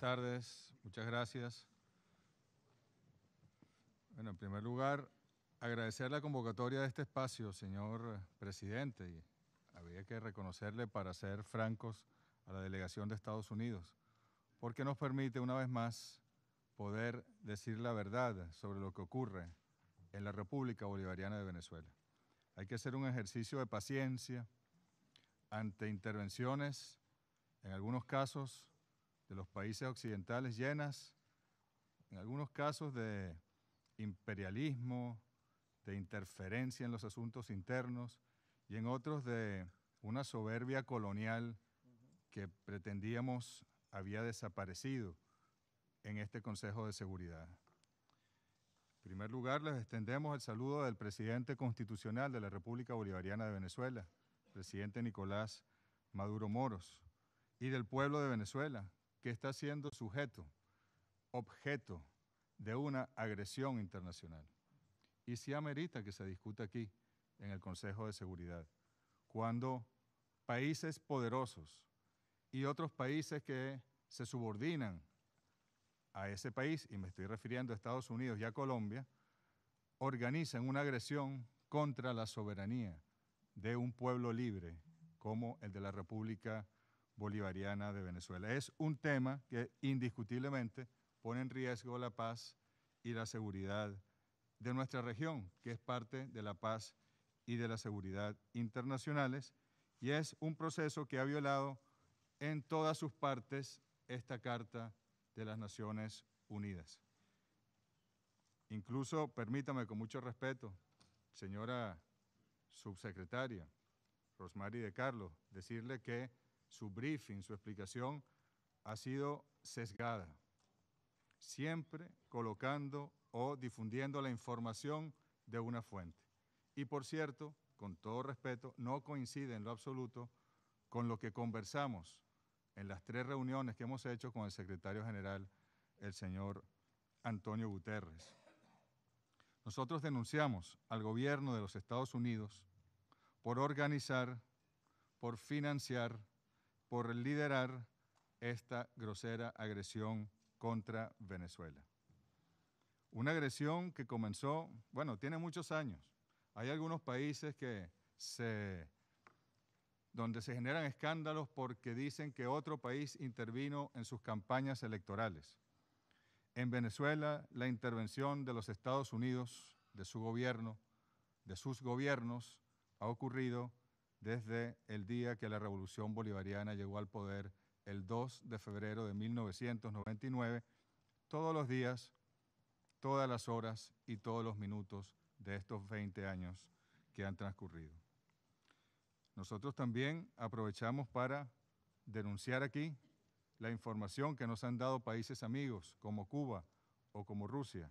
buenas tardes, muchas gracias. Bueno, en primer lugar, agradecer la convocatoria de este espacio, señor presidente. Y había que reconocerle, para ser francos, a la delegación de Estados Unidos, porque nos permite una vez más poder decir la verdad sobre lo que ocurre en la República Bolivariana de Venezuela. Hay que hacer un ejercicio de paciencia ante intervenciones, en algunos casos de los países occidentales llenas, en algunos casos, de imperialismo, de interferencia en los asuntos internos y en otros de una soberbia colonial que pretendíamos había desaparecido en este Consejo de Seguridad. En primer lugar, les extendemos el saludo del presidente constitucional de la República Bolivariana de Venezuela, presidente Nicolás Maduro Moros, y del pueblo de Venezuela, que está siendo sujeto, objeto de una agresión internacional. Y si amerita que se discuta aquí, en el Consejo de Seguridad, cuando países poderosos y otros países que se subordinan a ese país, y me estoy refiriendo a Estados Unidos y a Colombia, organizan una agresión contra la soberanía de un pueblo libre como el de la República bolivariana de Venezuela. Es un tema que indiscutiblemente pone en riesgo la paz y la seguridad de nuestra región, que es parte de la paz y de la seguridad internacionales, y es un proceso que ha violado en todas sus partes esta Carta de las Naciones Unidas. Incluso, permítame con mucho respeto, señora subsecretaria Rosmary de Carlos, decirle que su briefing, su explicación ha sido sesgada, siempre colocando o difundiendo la información de una fuente. Y por cierto, con todo respeto, no coincide en lo absoluto con lo que conversamos en las tres reuniones que hemos hecho con el secretario general, el señor Antonio Guterres. Nosotros denunciamos al gobierno de los Estados Unidos por organizar, por financiar, por liderar esta grosera agresión contra Venezuela. Una agresión que comenzó, bueno, tiene muchos años. Hay algunos países que donde se generan escándalos porque dicen que otro país intervino en sus campañas electorales. En Venezuela, la intervención de los Estados Unidos, de su gobierno, de sus gobiernos, ha ocurrido desde el día que la revolución bolivariana llegó al poder el 2 de febrero de 1999, todos los días, todas las horas y todos los minutos de estos 20 años que han transcurrido. Nosotros también aprovechamos para denunciar aquí la información que nos han dado países amigos como Cuba o como Rusia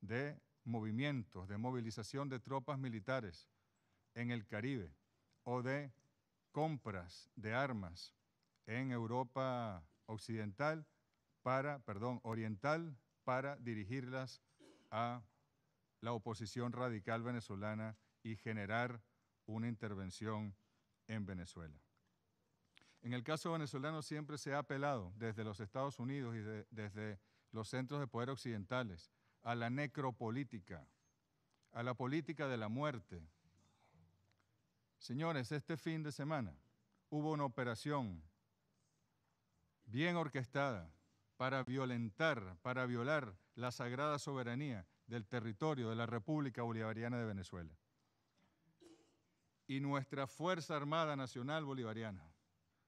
de movimientos de movilización de tropas militares en el Caribe, o de compras de armas en Europa occidental para, perdón, oriental para dirigirlas a la oposición radical venezolana y generar una intervención en Venezuela. En el caso venezolano siempre se ha apelado desde los Estados Unidos y desde los centros de poder occidentales a la necropolítica, a la política de la muerte, Señores, este fin de semana hubo una operación bien orquestada para violentar, para violar la sagrada soberanía del territorio de la República Bolivariana de Venezuela. Y nuestra Fuerza Armada Nacional Bolivariana,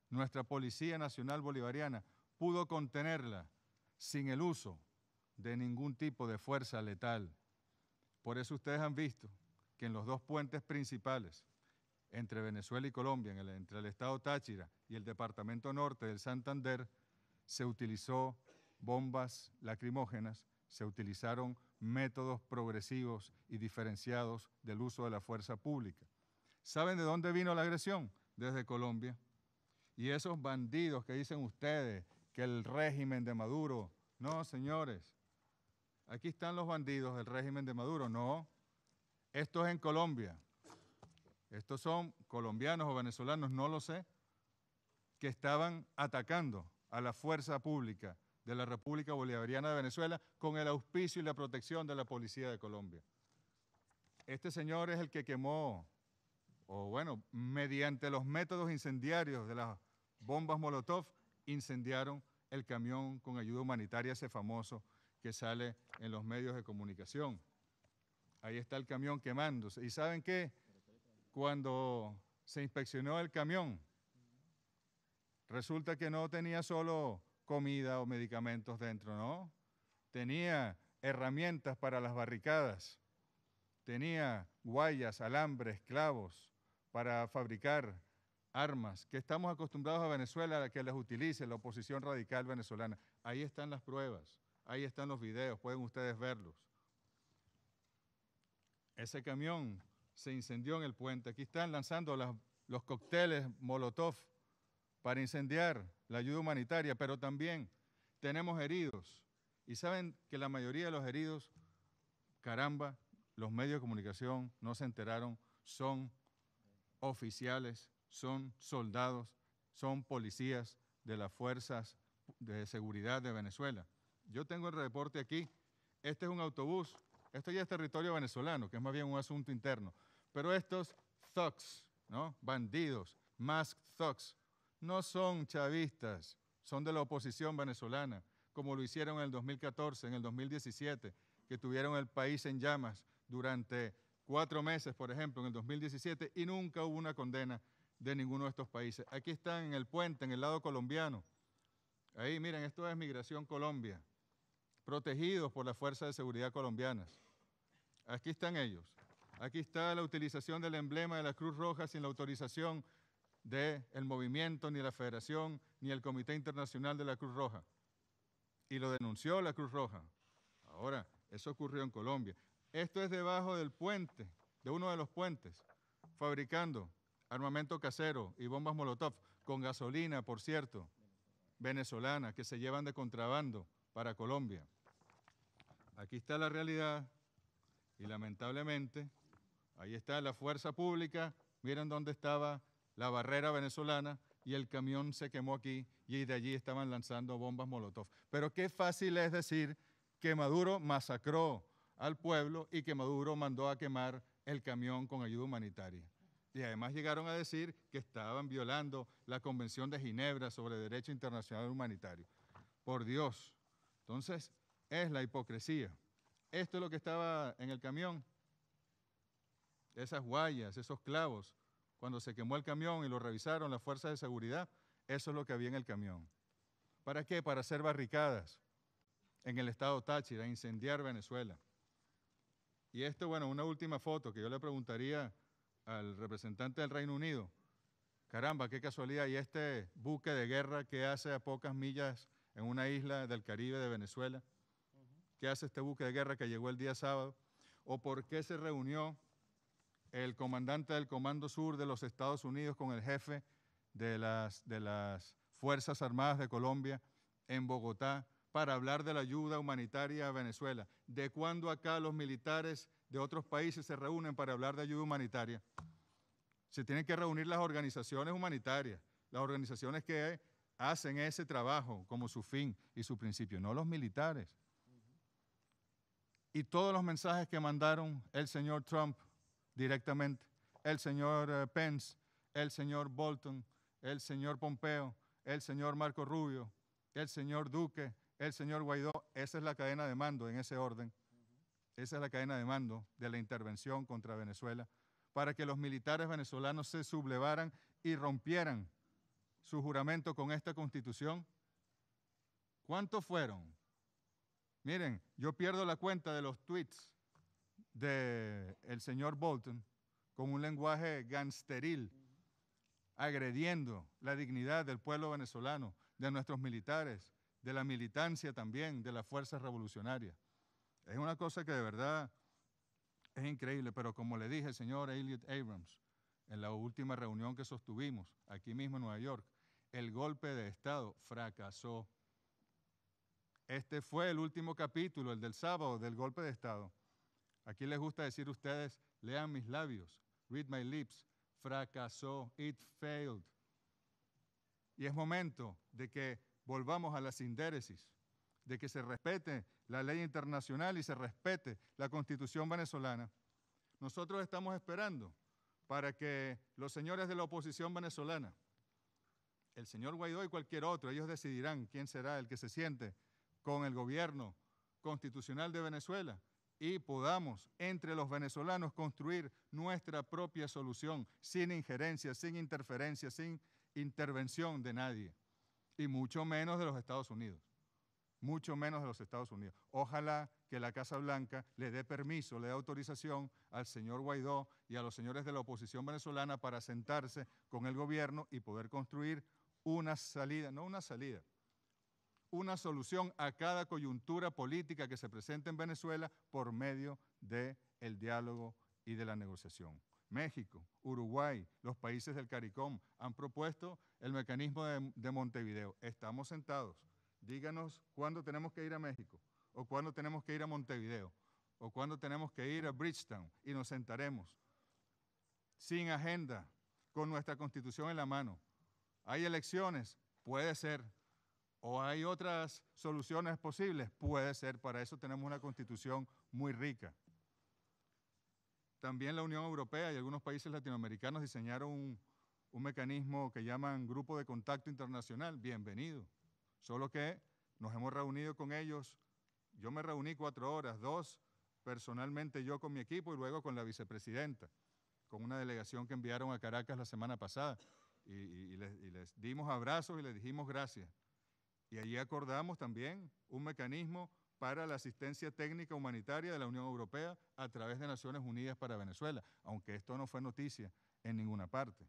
nuestra Policía Nacional Bolivariana, pudo contenerla sin el uso de ningún tipo de fuerza letal. Por eso ustedes han visto que en los dos puentes principales entre Venezuela y Colombia, entre el estado Táchira y el departamento norte del Santander, se utilizó bombas lacrimógenas, se utilizaron métodos progresivos y diferenciados del uso de la fuerza pública. ¿Saben de dónde vino la agresión? Desde Colombia. Y esos bandidos que dicen ustedes que el régimen de Maduro, no, señores, aquí están los bandidos del régimen de Maduro, no. Esto es en Colombia estos son colombianos o venezolanos, no lo sé, que estaban atacando a la fuerza pública de la República Bolivariana de Venezuela con el auspicio y la protección de la policía de Colombia. Este señor es el que quemó, o bueno, mediante los métodos incendiarios de las bombas Molotov, incendiaron el camión con ayuda humanitaria, ese famoso que sale en los medios de comunicación. Ahí está el camión quemándose. ¿Y saben qué? cuando se inspeccionó el camión, resulta que no tenía solo comida o medicamentos dentro, ¿no? Tenía herramientas para las barricadas, tenía guayas, alambres, clavos para fabricar armas, que estamos acostumbrados a Venezuela a que las utilice la oposición radical venezolana. Ahí están las pruebas, ahí están los videos, pueden ustedes verlos. Ese camión se incendió en el puente. Aquí están lanzando los cocteles Molotov para incendiar la ayuda humanitaria, pero también tenemos heridos. Y saben que la mayoría de los heridos, caramba, los medios de comunicación no se enteraron, son oficiales, son soldados, son policías de las fuerzas de seguridad de Venezuela. Yo tengo el reporte aquí. Este es un autobús. Esto ya es territorio venezolano, que es más bien un asunto interno. Pero estos thugs, ¿no? bandidos, masked thugs, no son chavistas, son de la oposición venezolana, como lo hicieron en el 2014, en el 2017, que tuvieron el país en llamas durante cuatro meses, por ejemplo, en el 2017, y nunca hubo una condena de ninguno de estos países. Aquí están en el puente, en el lado colombiano. Ahí, miren, esto es Migración Colombia, protegidos por las fuerzas de seguridad colombianas. Aquí están ellos. Aquí está la utilización del emblema de la Cruz Roja sin la autorización del el movimiento, ni la Federación, ni el Comité Internacional de la Cruz Roja. Y lo denunció la Cruz Roja. Ahora, eso ocurrió en Colombia. Esto es debajo del puente, de uno de los puentes, fabricando armamento casero y bombas Molotov, con gasolina, por cierto, venezolana, que se llevan de contrabando para Colombia. Aquí está la realidad y lamentablemente Ahí está la fuerza pública, miren dónde estaba la barrera venezolana y el camión se quemó aquí y de allí estaban lanzando bombas Molotov. Pero qué fácil es decir que Maduro masacró al pueblo y que Maduro mandó a quemar el camión con ayuda humanitaria. Y además llegaron a decir que estaban violando la Convención de Ginebra sobre Derecho Internacional Humanitario. Por Dios. Entonces, es la hipocresía. Esto es lo que estaba en el camión, esas guayas, esos clavos, cuando se quemó el camión y lo revisaron las fuerzas de seguridad, eso es lo que había en el camión. ¿Para qué? Para hacer barricadas en el estado Táchira, incendiar Venezuela. Y esto, bueno, una última foto que yo le preguntaría al representante del Reino Unido. Caramba, qué casualidad. Y este buque de guerra que hace a pocas millas en una isla del Caribe de Venezuela. ¿Qué hace este buque de guerra que llegó el día sábado? ¿O por qué se reunió el comandante del Comando Sur de los Estados Unidos con el jefe de las, de las Fuerzas Armadas de Colombia en Bogotá para hablar de la ayuda humanitaria a Venezuela. ¿De cuándo acá los militares de otros países se reúnen para hablar de ayuda humanitaria? Se tienen que reunir las organizaciones humanitarias, las organizaciones que hacen ese trabajo como su fin y su principio, no los militares. Y todos los mensajes que mandaron el señor Trump directamente. El señor eh, Pence, el señor Bolton, el señor Pompeo, el señor Marco Rubio, el señor Duque, el señor Guaidó. Esa es la cadena de mando en ese orden. Esa es la cadena de mando de la intervención contra Venezuela para que los militares venezolanos se sublevaran y rompieran su juramento con esta constitución. ¿Cuántos fueron? Miren, yo pierdo la cuenta de los tweets de el señor Bolton con un lenguaje gangsteril, agrediendo la dignidad del pueblo venezolano, de nuestros militares, de la militancia también, de las fuerzas revolucionarias. Es una cosa que de verdad es increíble, pero como le dije el señor Elliot Abrams en la última reunión que sostuvimos aquí mismo en Nueva York, el golpe de Estado fracasó. Este fue el último capítulo, el del sábado, del golpe de Estado. Aquí les gusta decir ustedes, lean mis labios, read my lips, fracasó, it failed. Y es momento de que volvamos a la sindéresis, de que se respete la ley internacional y se respete la constitución venezolana. Nosotros estamos esperando para que los señores de la oposición venezolana, el señor Guaidó y cualquier otro, ellos decidirán quién será el que se siente con el gobierno constitucional de Venezuela y podamos entre los venezolanos construir nuestra propia solución sin injerencia, sin interferencia, sin intervención de nadie y mucho menos de los Estados Unidos, mucho menos de los Estados Unidos. Ojalá que la Casa Blanca le dé permiso, le dé autorización al señor Guaidó y a los señores de la oposición venezolana para sentarse con el gobierno y poder construir una salida, no una salida, una solución a cada coyuntura política que se presente en Venezuela por medio del diálogo y de la negociación. México, Uruguay, los países del CARICOM han propuesto el mecanismo de, de Montevideo. Estamos sentados. Díganos cuándo tenemos que ir a México o cuándo tenemos que ir a Montevideo o cuándo tenemos que ir a Bridgetown y nos sentaremos sin agenda, con nuestra constitución en la mano. Hay elecciones, puede ser, ¿O hay otras soluciones posibles? Puede ser, para eso tenemos una constitución muy rica. También la Unión Europea y algunos países latinoamericanos diseñaron un, mecanismo que llaman Grupo de Contacto Internacional. Bienvenido. Solo que nos hemos reunido con ellos. Yo me reuní cuatro horas, dos personalmente yo con mi equipo y luego con la vicepresidenta, con una delegación que enviaron a Caracas la semana pasada. y les dimos abrazos y les dijimos gracias. Y allí acordamos también un mecanismo para la asistencia técnica humanitaria de la Unión Europea a través de Naciones Unidas para Venezuela, aunque esto no fue noticia en ninguna parte.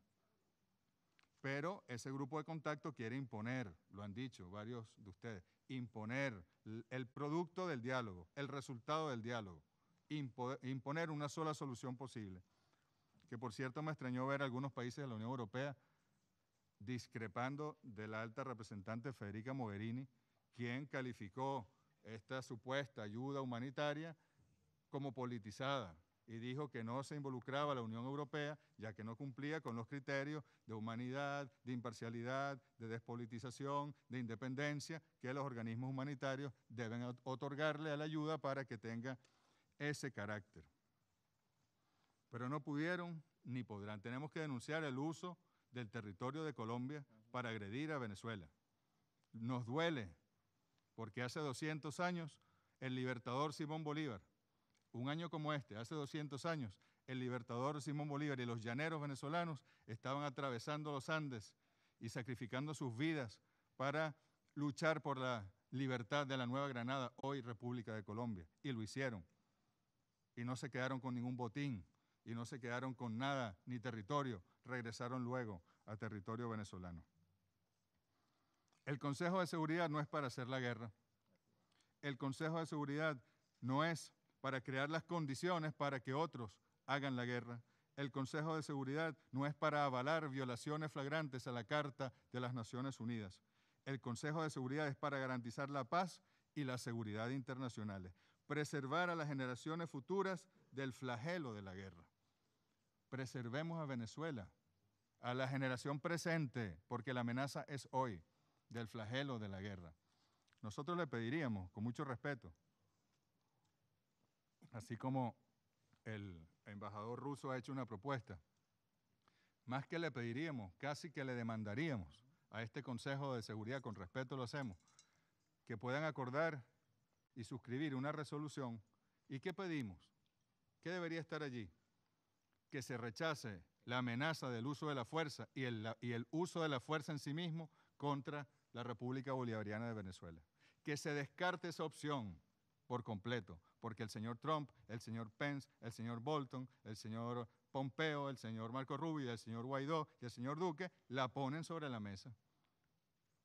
Pero ese grupo de contacto quiere imponer, lo han dicho varios de ustedes, imponer el producto del diálogo, el resultado del diálogo, imponer una sola solución posible. Que por cierto me extrañó ver algunos países de la Unión Europea discrepando de la alta representante Federica Mogherini, quien calificó esta supuesta ayuda humanitaria como politizada y dijo que no se involucraba la Unión Europea, ya que no cumplía con los criterios de humanidad, de imparcialidad, de despolitización, de independencia que los organismos humanitarios deben otorgarle a la ayuda para que tenga ese carácter. Pero no pudieron ni podrán. Tenemos que denunciar el uso del territorio de Colombia para agredir a Venezuela. Nos duele porque hace 200 años el libertador Simón Bolívar, un año como este, hace 200 años, el libertador Simón Bolívar y los llaneros venezolanos estaban atravesando los Andes y sacrificando sus vidas para luchar por la libertad de la Nueva Granada, hoy República de Colombia, y lo hicieron. Y no se quedaron con ningún botín, y no se quedaron con nada, ni territorio, regresaron luego a territorio venezolano. El Consejo de Seguridad no es para hacer la guerra. El Consejo de Seguridad no es para crear las condiciones para que otros hagan la guerra. El Consejo de Seguridad no es para avalar violaciones flagrantes a la Carta de las Naciones Unidas. El Consejo de Seguridad es para garantizar la paz y la seguridad internacionales, preservar a las generaciones futuras del flagelo de la guerra preservemos a Venezuela, a la generación presente, porque la amenaza es hoy, del flagelo de la guerra. Nosotros le pediríamos, con mucho respeto, así como el embajador ruso ha hecho una propuesta, más que le pediríamos, casi que le demandaríamos a este Consejo de Seguridad, con respeto lo hacemos, que puedan acordar y suscribir una resolución. ¿Y qué pedimos? ¿Qué debería estar allí? que se rechace la amenaza del uso de la fuerza y el, y el uso de la fuerza en sí mismo contra la República Bolivariana de Venezuela. Que se descarte esa opción por completo, porque el señor Trump, el señor Pence, el señor Bolton, el señor Pompeo, el señor Marco Rubio, el señor Guaidó y el señor Duque la ponen sobre la mesa.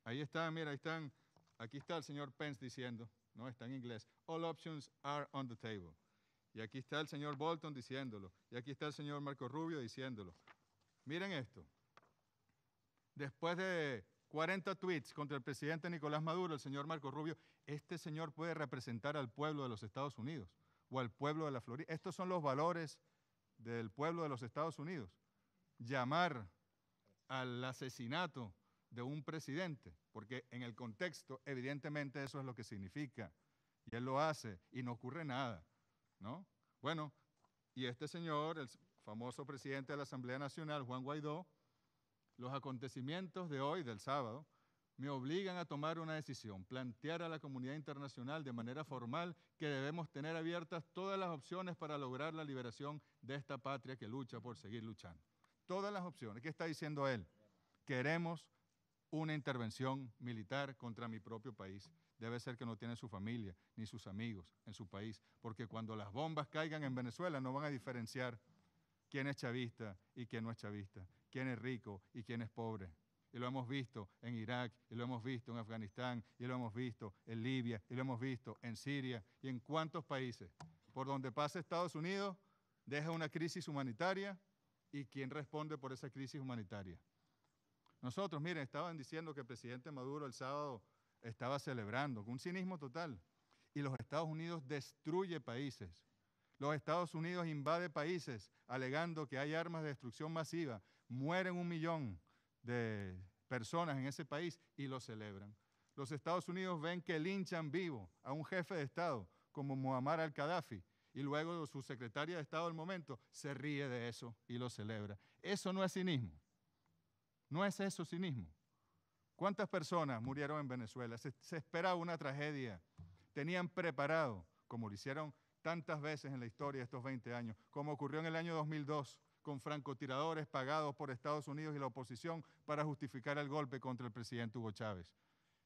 Ahí están, mira, ahí están, aquí está el señor Pence diciendo, no está en inglés, all options are on the table. Y aquí está el señor Bolton diciéndolo. Y aquí está el señor Marco Rubio diciéndolo. Miren esto. Después de 40 tweets contra el presidente Nicolás Maduro, el señor Marco Rubio, este señor puede representar al pueblo de los Estados Unidos o al pueblo de la Florida. Estos son los valores del pueblo de los Estados Unidos. Llamar al asesinato de un presidente, porque en el contexto evidentemente eso es lo que significa. Y él lo hace y no ocurre nada. Bueno, y este señor, el famoso presidente de la Asamblea Nacional, Juan Guaidó, los acontecimientos de hoy, del sábado, me obligan a tomar una decisión, plantear a la comunidad internacional de manera formal que debemos tener abiertas todas las opciones para lograr la liberación de esta patria que lucha por seguir luchando. Todas las opciones. ¿Qué está diciendo él? Queremos una intervención militar contra mi propio país debe ser que no tiene su familia ni sus amigos en su país, porque cuando las bombas caigan en Venezuela no van a diferenciar quién es chavista y quién no es chavista, quién es rico y quién es pobre. Y lo hemos visto en Irak, y lo hemos visto en Afganistán, y lo hemos visto en Libia, y lo hemos visto en Siria, y en cuántos países. Por donde pasa Estados Unidos, deja una crisis humanitaria, y quién responde por esa crisis humanitaria. Nosotros, miren, estaban diciendo que el presidente Maduro el sábado estaba celebrando, con un cinismo total. Y los Estados Unidos destruye países. Los Estados Unidos invade países alegando que hay armas de destrucción masiva. Mueren un millón de personas en ese país y lo celebran. Los Estados Unidos ven que linchan vivo a un jefe de Estado como Muammar al-Gaddafi y luego su secretaria de Estado al momento se ríe de eso y lo celebra. Eso no es cinismo. No es eso cinismo. ¿Cuántas personas murieron en Venezuela? Se, esperaba una tragedia. Tenían preparado, como lo hicieron tantas veces en la historia estos 20 años, como ocurrió en el año 2002, con francotiradores pagados por Estados Unidos y la oposición para justificar el golpe contra el presidente Hugo Chávez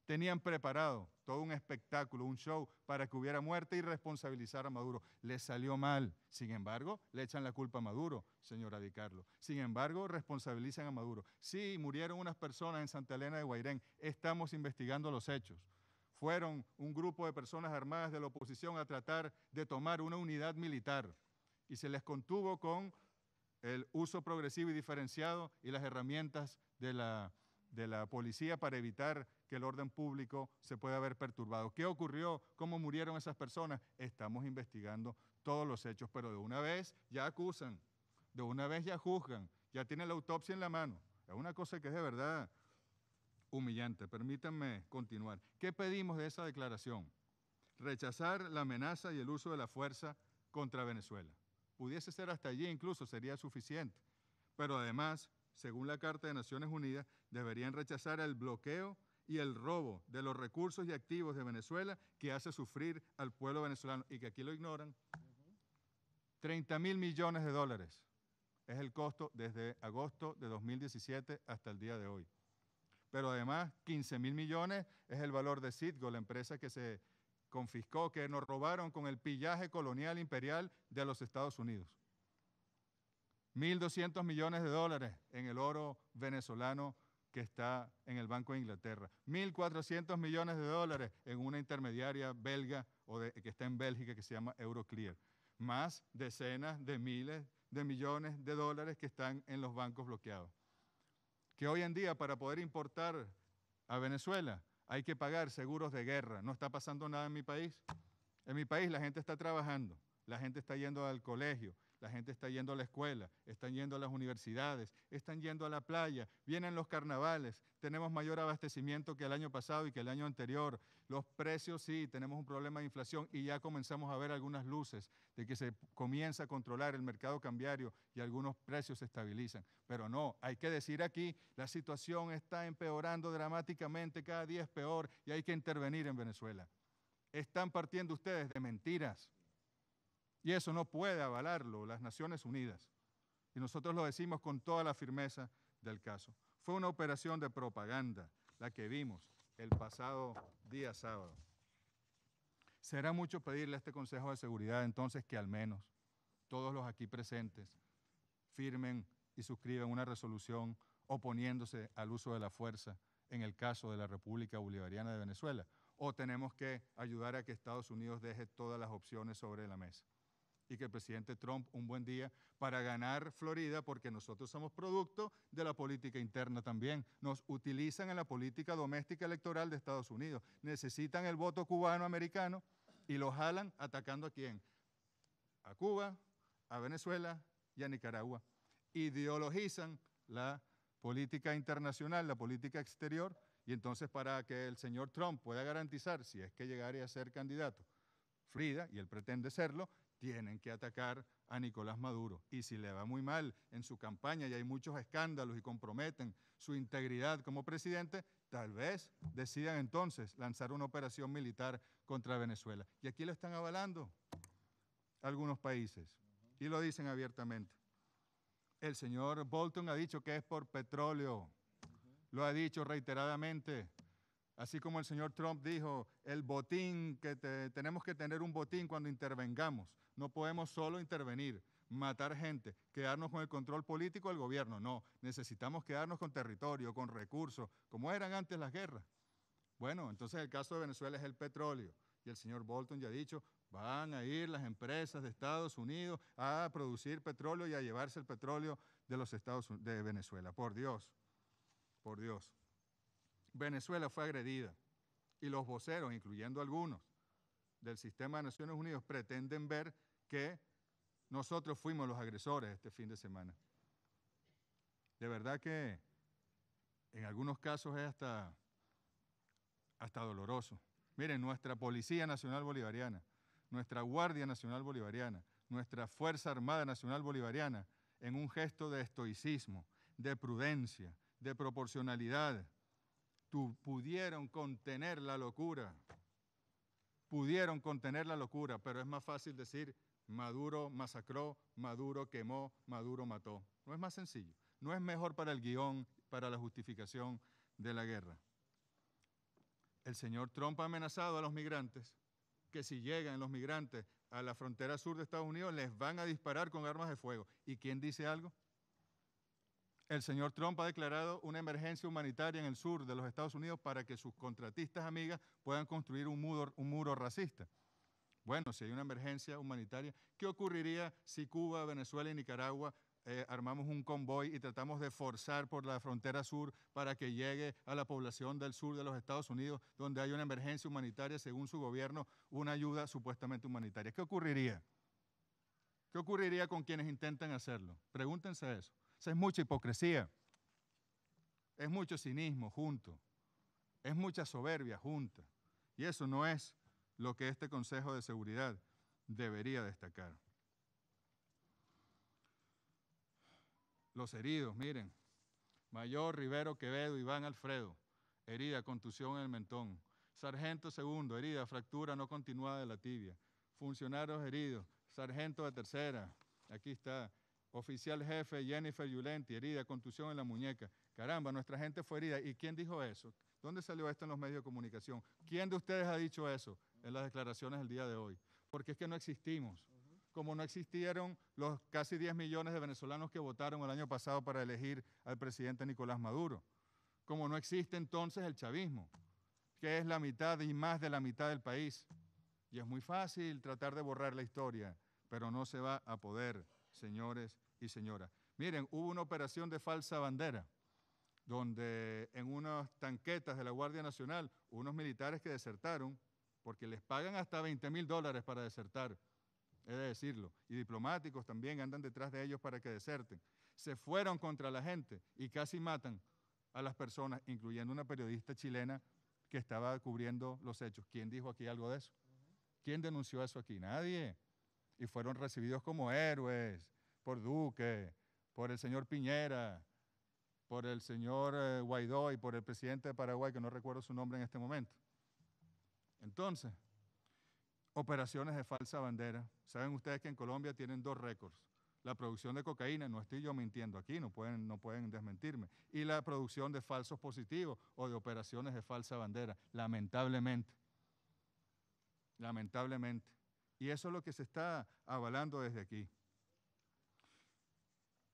tenían preparado todo un espectáculo, un show para que hubiera muerte y responsabilizar a Maduro. Le salió mal. Sin embargo, le echan la culpa a Maduro, señora Di Sin embargo, responsabilizan a Maduro. Sí, murieron unas personas en Santa Elena de Guairén. Estamos investigando los hechos. Fueron un grupo de personas armadas de la oposición a tratar de tomar una unidad militar y se les contuvo con el uso progresivo y diferenciado y las herramientas de la de la policía para evitar que el orden público se pueda ver perturbado. ¿Qué ocurrió? ¿Cómo murieron esas personas? Estamos investigando todos los hechos, pero de una vez ya acusan, de una vez ya juzgan, ya tienen la autopsia en la mano. Es una cosa que es de verdad humillante. Permítanme continuar. ¿Qué pedimos de esa declaración? Rechazar la amenaza y el uso de la fuerza contra Venezuela. Pudiese ser hasta allí incluso, sería suficiente. Pero además según la Carta de Naciones Unidas, deberían rechazar el bloqueo y el robo de los recursos y activos de Venezuela que hace sufrir al pueblo venezolano y que aquí lo ignoran. 30 mil millones de dólares es el costo desde agosto de 2017 hasta el día de hoy. Pero además, 15 mil millones es el valor de Citgo, la empresa que se confiscó, que nos robaron con el pillaje colonial imperial de los Estados Unidos. 1.200 millones de dólares en el oro venezolano que está en el Banco de Inglaterra. 1.400 millones de dólares en una intermediaria belga o que está en Bélgica que se llama Euroclear. Más decenas de miles de millones de dólares que están en los bancos bloqueados. Que hoy en día para poder importar a Venezuela hay que pagar seguros de guerra. No está pasando nada en mi país. En mi país la gente está trabajando, la gente está yendo al colegio, la gente está yendo a la escuela, están yendo a las universidades, están yendo a la playa, vienen los carnavales, tenemos mayor abastecimiento que el año pasado y que el año anterior. Los precios sí, tenemos un problema de inflación y ya comenzamos a ver algunas luces de que se comienza a controlar el mercado cambiario y algunos precios se estabilizan. Pero no, hay que decir aquí, la situación está empeorando dramáticamente, cada día es peor y hay que intervenir en Venezuela. Están partiendo ustedes de mentiras. Y eso no puede avalarlo las Naciones Unidas. Y nosotros lo decimos con toda la firmeza del caso. Fue una operación de propaganda la que vimos el pasado día sábado. Será mucho pedirle a este Consejo de Seguridad entonces que al menos todos los aquí presentes firmen y suscriban una resolución oponiéndose al uso de la fuerza en el caso de la República Bolivariana de Venezuela? ¿O tenemos que ayudar a que Estados Unidos deje todas las opciones sobre la mesa? y que el presidente Trump un buen día para ganar Florida, porque nosotros somos producto de la política interna también. Nos utilizan en la política doméstica electoral de Estados Unidos. Necesitan el voto cubano-americano y lo jalan atacando a quién? A Cuba, a Venezuela y a Nicaragua. Ideologizan la política internacional, la política exterior, y entonces para que el señor Trump pueda garantizar, si es que llegara a ser candidato, Frida, y él pretende serlo, tienen que atacar a Nicolás Maduro. Y si le va muy mal en su campaña y hay muchos escándalos y comprometen su integridad como presidente, tal vez decidan entonces lanzar una operación militar contra Venezuela. Y aquí lo están avalando algunos países y lo dicen abiertamente. El señor Bolton ha dicho que es por petróleo, lo ha dicho reiteradamente. Así como el señor Trump dijo, el botín, que tenemos que tener un botín cuando intervengamos. No podemos solo intervenir, matar gente, quedarnos con el control político del gobierno. No, necesitamos quedarnos con territorio, con recursos, como eran antes las guerras. Bueno, entonces el caso de Venezuela es el petróleo. Y el señor Bolton ya ha dicho, van a ir las empresas de Estados Unidos a producir petróleo y a llevarse el petróleo de los Estados de Venezuela. Por Dios, por Dios. Venezuela fue agredida y los voceros, incluyendo algunos del sistema de Naciones Unidas, pretenden ver que nosotros fuimos los agresores este fin de semana. De verdad que en algunos casos es hasta, hasta doloroso. Miren, nuestra Policía Nacional Bolivariana, nuestra Guardia Nacional Bolivariana, nuestra Fuerza Armada Nacional Bolivariana, en un gesto de estoicismo, de prudencia, de proporcionalidad, pudieron contener la locura, pudieron contener la locura, pero es más fácil decir Maduro masacró, Maduro quemó, Maduro mató. No es más sencillo. No es mejor para el guión, para la justificación de la guerra. El señor Trump ha amenazado a los migrantes que si llegan los migrantes a la frontera sur de Estados Unidos les van a disparar con armas de fuego. ¿Y quién dice algo? El señor Trump ha declarado una emergencia humanitaria en el sur de los Estados Unidos para que sus contratistas amigas puedan construir un muro, un muro racista. Bueno, si hay una emergencia humanitaria, ¿qué ocurriría si Cuba, Venezuela y Nicaragua eh, armamos un convoy y tratamos de forzar por la frontera sur para que llegue a la población del sur de los Estados Unidos, donde hay una emergencia humanitaria, según su gobierno, una ayuda supuestamente humanitaria. ¿Qué ocurriría? ¿Qué ocurriría con quienes intentan hacerlo? Pregúntense eso. es mucha hipocresía, es mucho cinismo junto, es mucha soberbia junta. Y eso no es lo que este Consejo de Seguridad debería destacar. Los heridos, miren, Mayor Rivero Quevedo, Iván Alfredo, herida, contusión en el mentón. Sargento segundo, herida, fractura no continuada de la tibia. Funcionarios heridos, sargento de tercera, aquí está. Oficial jefe Jennifer Yulenti, herida, contusión en la muñeca. Caramba, nuestra gente fue herida. ¿Y quién dijo eso? ¿Dónde salió esto en los medios de comunicación? ¿Quién de ustedes ha dicho eso? en las declaraciones del día de hoy, porque es que no existimos, como no existieron los casi 10 millones de venezolanos que votaron el año pasado para elegir al presidente Nicolás Maduro, como no existe entonces el chavismo, que es la mitad y más de la mitad del país. Y es muy fácil tratar de borrar la historia, pero no se va a poder, señores y señoras. Miren, hubo una operación de falsa bandera, donde en unas tanquetas de la Guardia Nacional, unos militares que desertaron, porque les pagan hasta 20 mil dólares para desertar, he de decirlo, y diplomáticos también andan detrás de ellos para que deserten. Se fueron contra la gente y casi matan a las personas, incluyendo una periodista chilena que estaba cubriendo los hechos. ¿Quién dijo aquí algo de eso? ¿Quién denunció eso aquí? Nadie. Y fueron recibidos como héroes por Duque, por el señor Piñera, por el señor eh, Guaidó y por el presidente de Paraguay, que no recuerdo su nombre en este momento. Entonces, operaciones de falsa bandera. Saben ustedes que en Colombia tienen dos récords. La producción de cocaína, no estoy yo mintiendo aquí, no pueden, no pueden desmentirme. Y la producción de falsos positivos o de operaciones de falsa bandera, lamentablemente. Lamentablemente. Y eso es lo que se está avalando desde aquí.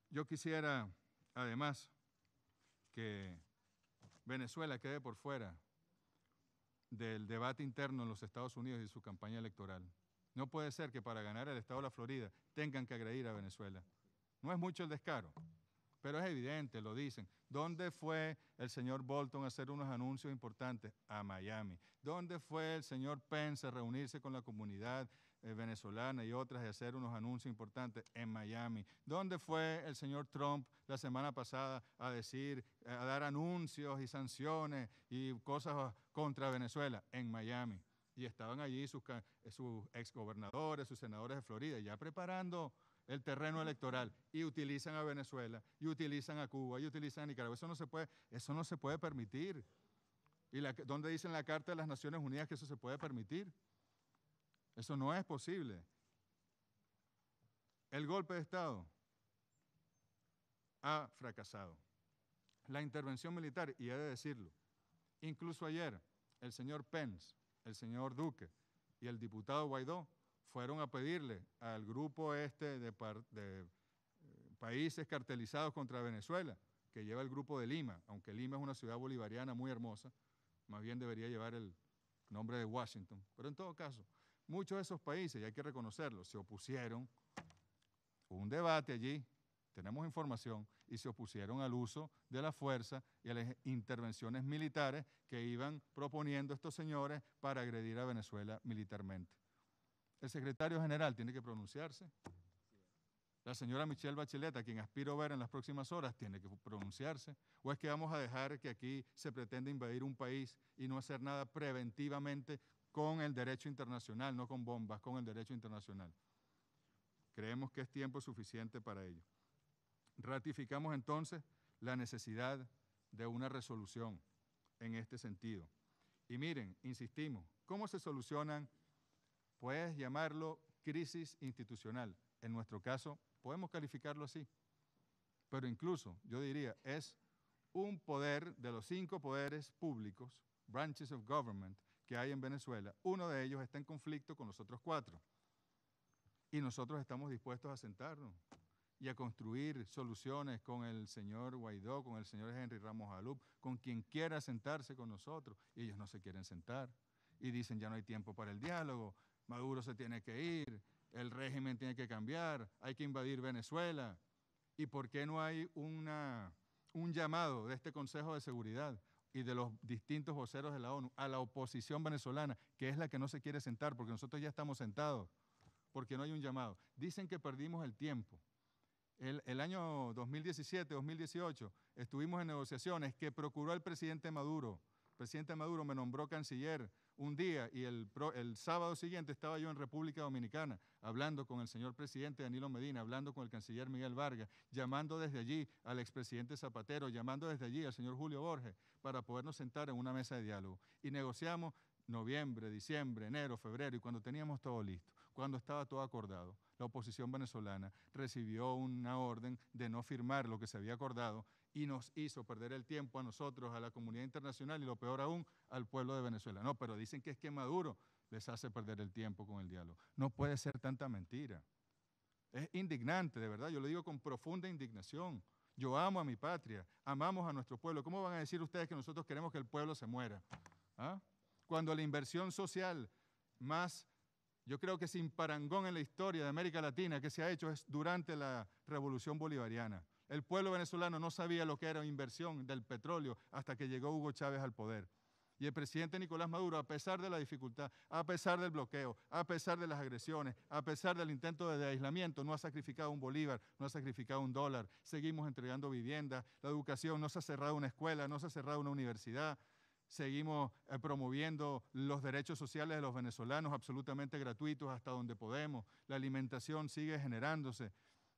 Yo quisiera, además, que Venezuela quede por fuera del debate interno en los Estados Unidos y su campaña electoral. No puede ser que para ganar el Estado de la Florida tengan que agredir a Venezuela. No es mucho el descaro, pero es evidente, lo dicen. ¿Dónde fue el señor Bolton a hacer unos anuncios importantes? A Miami. ¿Dónde fue el señor Pence a reunirse con la comunidad eh, venezolana y otras y hacer unos anuncios importantes en Miami. ¿Dónde fue el señor Trump la semana pasada a decir, eh, a dar anuncios y sanciones y cosas contra Venezuela? En Miami. Y estaban allí sus, eh, sus exgobernadores, sus senadores de Florida, ya preparando el terreno electoral y utilizan a Venezuela y utilizan a Cuba y utilizan a Nicaragua. Eso no se puede, eso no se puede permitir. ¿Y dónde dice en la Carta de las Naciones Unidas que eso se puede permitir? Eso no es posible. El golpe de Estado ha fracasado. La intervención militar, y he de decirlo, incluso ayer el señor Pence, el señor Duque y el diputado Guaidó fueron a pedirle al grupo este de, eh, países cartelizados contra Venezuela, que lleva el grupo de Lima, aunque Lima es una ciudad bolivariana muy hermosa, más bien debería llevar el nombre de Washington, pero en todo caso, Muchos de esos países, y hay que reconocerlo, se opusieron. Hubo un debate allí, tenemos información, y se opusieron al uso de la fuerza y a las intervenciones militares que iban proponiendo estos señores para agredir a Venezuela militarmente. El secretario general tiene que pronunciarse. La señora Michelle Bachelet, a quien aspiro ver en las próximas horas, tiene que pronunciarse. ¿O es que vamos a dejar que aquí se pretenda invadir un país y no hacer nada preventivamente con el derecho internacional, no con bombas, con el derecho internacional. Creemos que es tiempo suficiente para ello. Ratificamos entonces la necesidad de una resolución en este sentido. Y miren, insistimos, ¿cómo se solucionan? Puedes llamarlo crisis institucional. En nuestro caso, podemos calificarlo así. Pero incluso, yo diría, es un poder de los cinco poderes públicos, branches of government, que hay en Venezuela, uno de ellos está en conflicto con los otros cuatro. Y nosotros estamos dispuestos a sentarnos y a construir soluciones con el señor Guaidó, con el señor Henry Ramos Alup, con quien quiera sentarse con nosotros. Y ellos no se quieren sentar. Y dicen, ya no hay tiempo para el diálogo, Maduro se tiene que ir, el régimen tiene que cambiar, hay que invadir Venezuela. ¿Y por qué no hay un llamado de este Consejo de Seguridad y de los distintos voceros de la ONU a la oposición venezolana, que es la que no se quiere sentar, porque nosotros ya estamos sentados, porque no hay un llamado. Dicen que perdimos el tiempo. El, año 2017-2018 estuvimos en negociaciones que procuró el presidente Maduro. El presidente Maduro me nombró canciller, un día y el, sábado siguiente estaba yo en República Dominicana hablando con el señor presidente Danilo Medina, hablando con el canciller Miguel Vargas, llamando desde allí al expresidente Zapatero, llamando desde allí al señor Julio Borges para podernos sentar en una mesa de diálogo. Y negociamos noviembre, diciembre, enero, febrero y cuando teníamos todo listo, cuando estaba todo acordado la oposición venezolana recibió una orden de no firmar lo que se había acordado y nos hizo perder el tiempo a nosotros, a la comunidad internacional y lo peor aún, al pueblo de Venezuela. No, pero dicen que es que Maduro les hace perder el tiempo con el diálogo. No puede ser tanta mentira. Es indignante, de verdad, yo lo digo con profunda indignación. Yo amo a mi patria, amamos a nuestro pueblo. ¿Cómo van a decir ustedes que nosotros queremos que el pueblo se muera? ¿Ah? Cuando la inversión social más yo creo que sin parangón en la historia de América Latina que se ha hecho es durante la Revolución Bolivariana. El pueblo venezolano no sabía lo que era inversión del petróleo hasta que llegó Hugo Chávez al poder. Y el presidente Nicolás Maduro, a pesar de la dificultad, a pesar del bloqueo, a pesar de las agresiones, a pesar del intento de aislamiento, no ha sacrificado un bolívar, no ha sacrificado un dólar. Seguimos entregando vivienda, la educación, no se ha cerrado una escuela, no se ha cerrado una universidad seguimos eh, promoviendo los derechos sociales de los venezolanos absolutamente gratuitos hasta donde podemos. La alimentación sigue generándose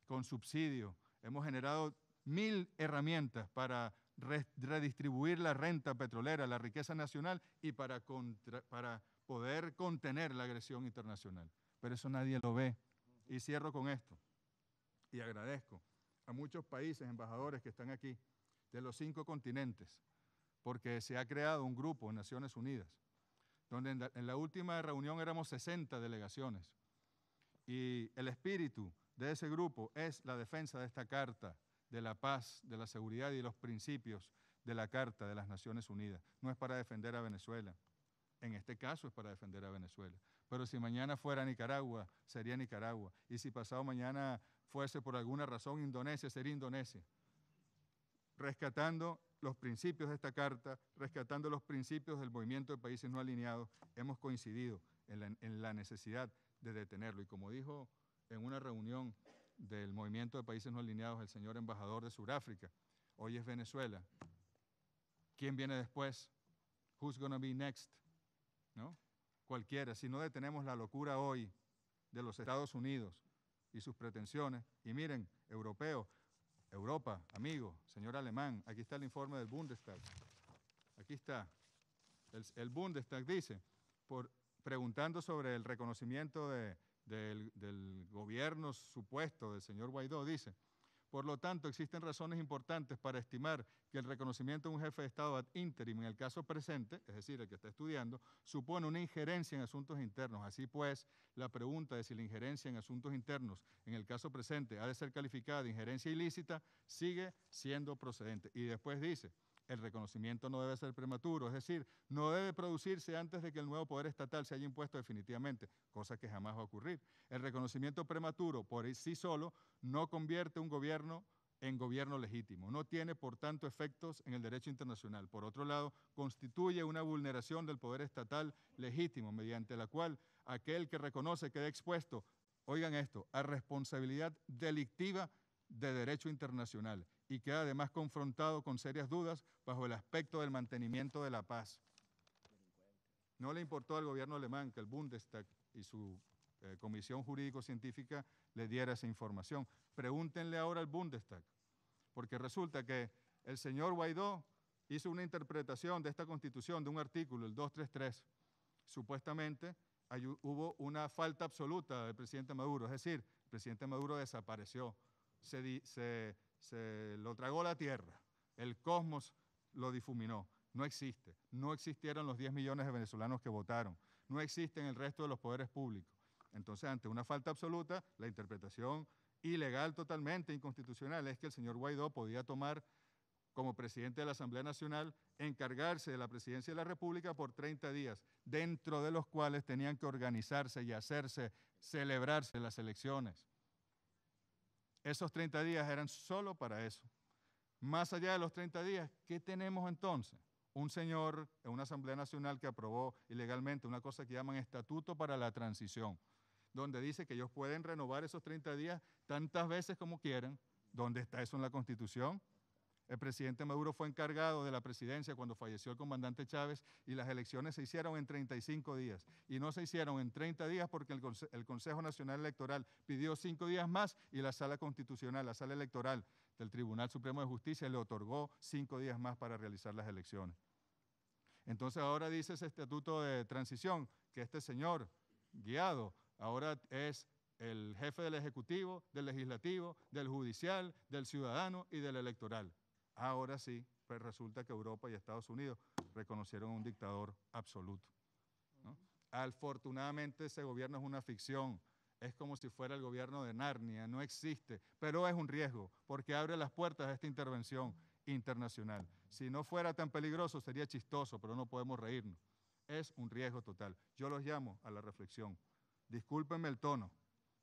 con subsidio. Hemos generado mil herramientas para redistribuir la renta petrolera, la riqueza nacional y para, para poder contener la agresión internacional. Pero eso nadie lo ve. Y cierro con esto. Y agradezco a muchos países, embajadores que están aquí, de los cinco continentes, porque se ha creado un grupo en Naciones Unidas, donde en la, última reunión éramos 60 delegaciones. Y el espíritu de ese grupo es la defensa de esta carta, de la paz, de la seguridad y los principios de la Carta de las Naciones Unidas. No es para defender a Venezuela. En este caso es para defender a Venezuela. Pero si mañana fuera Nicaragua, sería Nicaragua. Y si pasado mañana fuese por alguna razón Indonesia, sería Indonesia. Rescatando los principios de esta carta, rescatando los principios del movimiento de países no alineados, hemos coincidido en la, necesidad de detenerlo. Y como dijo en una reunión del movimiento de países no alineados el señor embajador de Sudáfrica, hoy es Venezuela. ¿Quién viene después? Who's gonna be next? ¿No? Cualquiera. Si no detenemos la locura hoy de los Estados Unidos y sus pretensiones, y miren, europeos, Europa, amigo, señor alemán, aquí está el informe del Bundestag. Aquí está. El, Bundestag dice, por, preguntando sobre el reconocimiento del gobierno supuesto del señor Guaidó, dice, por lo tanto, existen razones importantes para estimar que el reconocimiento de un jefe de Estado ad interim en el caso presente, es decir, el que está estudiando, supone una injerencia en asuntos internos. Así pues, la pregunta de si la injerencia en asuntos internos en el caso presente ha de ser calificada de injerencia ilícita sigue siendo procedente. Y después dice, el reconocimiento no debe ser prematuro, es decir, no debe producirse antes de que el nuevo poder estatal se haya impuesto definitivamente, cosa que jamás va a ocurrir. El reconocimiento prematuro por sí solo no convierte un gobierno en gobierno legítimo. No tiene, por tanto, efectos en el derecho internacional. Por otro lado, constituye una vulneración del poder estatal legítimo, mediante la cual aquel que reconoce queda expuesto, oigan esto, a responsabilidad delictiva de derecho internacional y queda además confrontado con serias dudas bajo el aspecto del mantenimiento de la paz. No le importó al gobierno alemán que el Bundestag y su eh, comisión jurídico-científica le diera esa información. Pregúntenle ahora al Bundestag, porque resulta que el señor Guaidó hizo una interpretación de esta constitución, de un artículo, el 233. Supuestamente hubo una falta absoluta del presidente Maduro, es decir, el presidente Maduro desapareció, se, se se lo tragó la tierra, el cosmos lo difuminó. No existe. No existieron los 10 millones de venezolanos que votaron. No existen el resto de los poderes públicos. Entonces, ante una falta absoluta, la interpretación ilegal totalmente, inconstitucional, es que el señor Guaidó podía tomar como presidente de la Asamblea Nacional, encargarse de la presidencia de la República por 30 días, dentro de los cuales tenían que organizarse y hacerse, celebrarse las elecciones. Esos 30 días eran solo para eso. Más allá de los 30 días, ¿qué tenemos entonces? Un señor en una Asamblea Nacional que aprobó ilegalmente una cosa que llaman Estatuto para la Transición, donde dice que ellos pueden renovar esos 30 días tantas veces como quieran. ¿Dónde está eso en la Constitución? El presidente Maduro fue encargado de la presidencia cuando falleció el comandante Chávez y las elecciones se hicieron en 35 días. Y no se hicieron en 30 días porque el, el Consejo Nacional Electoral pidió cinco días más y la sala constitucional, la sala electoral del Tribunal Supremo de Justicia le otorgó cinco días más para realizar las elecciones. Entonces ahora dice ese estatuto de transición que este señor, guiado, ahora es el jefe del Ejecutivo, del Legislativo, del Judicial, del Ciudadano y del Electoral. Ahora sí, pues resulta que Europa y Estados Unidos reconocieron un dictador absoluto. ¿no? Afortunadamente ese gobierno es una ficción, es como si fuera el gobierno de Narnia, no existe, pero es un riesgo porque abre las puertas a esta intervención internacional. Si no fuera tan peligroso sería chistoso, pero no podemos reírnos. Es un riesgo total. Yo los llamo a la reflexión. Discúlpenme el tono,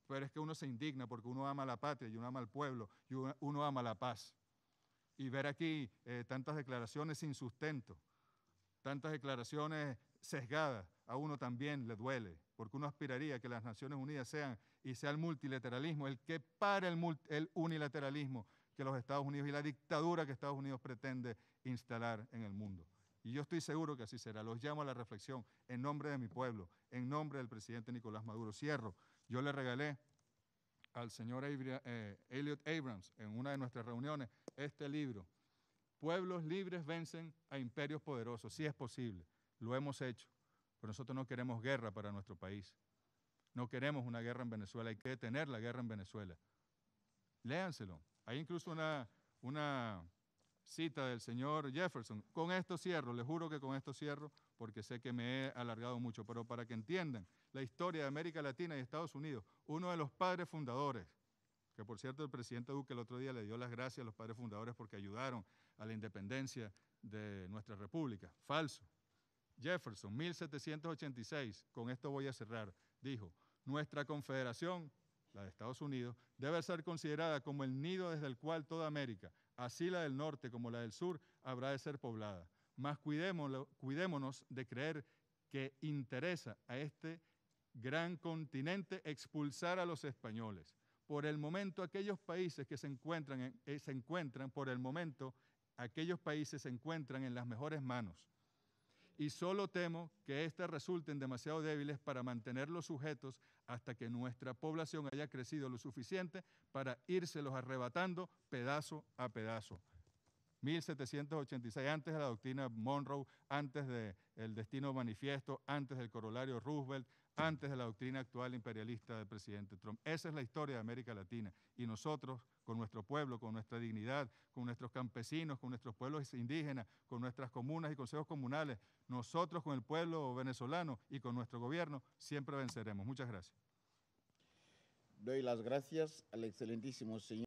pero es que uno se indigna porque uno ama la patria y uno ama al pueblo y uno ama la paz y ver aquí eh, tantas declaraciones sin sustento, tantas declaraciones sesgadas, a uno también le duele, porque uno aspiraría que las Naciones Unidas sean y sea el multilateralismo el que pare el, el unilateralismo que los Estados Unidos y la dictadura que Estados Unidos pretende instalar en el mundo. Y yo estoy seguro que así será. Los llamo a la reflexión en nombre de mi pueblo, en nombre del presidente Nicolás Maduro. Cierro. Yo le regalé al señor eh, Elliot Abrams en una de nuestras reuniones este libro. Pueblos libres vencen a imperios poderosos, si sí es posible, lo hemos hecho, pero nosotros no queremos guerra para nuestro país. No queremos una guerra en Venezuela, hay que detener la guerra en Venezuela. Léanselo. Hay incluso una, una cita del señor Jefferson. Con esto cierro, les juro que con esto cierro, porque sé que me he alargado mucho, pero para que entiendan la historia de América Latina y Estados Unidos, uno de los padres fundadores, que por cierto el presidente Duque el otro día le dio las gracias a los padres fundadores porque ayudaron a la independencia de nuestra república. Falso. Jefferson, 1786, con esto voy a cerrar, dijo, nuestra confederación, la de Estados Unidos, debe ser considerada como el nido desde el cual toda América, así la del norte como la del sur, habrá de ser poblada. Mas cuidémonos de creer que interesa a este gran continente, expulsar a los españoles. Por el momento, aquellos países que se encuentran, eh, se encuentran, por el momento, aquellos países se encuentran en las mejores manos. Y solo temo que éstas resulten demasiado débiles para mantenerlos sujetos hasta que nuestra población haya crecido lo suficiente para írselos arrebatando pedazo a pedazo. 1786, antes de la doctrina Monroe, antes del el Destino Manifiesto, antes del Corolario Roosevelt, antes de la doctrina actual imperialista del presidente Trump. Esa es la historia de América Latina y nosotros, con nuestro pueblo, con nuestra dignidad, con nuestros campesinos, con nuestros pueblos indígenas, con nuestras comunas y consejos comunales, nosotros con el pueblo venezolano y con nuestro gobierno, siempre venceremos. Muchas gracias. Doy las gracias al excelentísimo señor.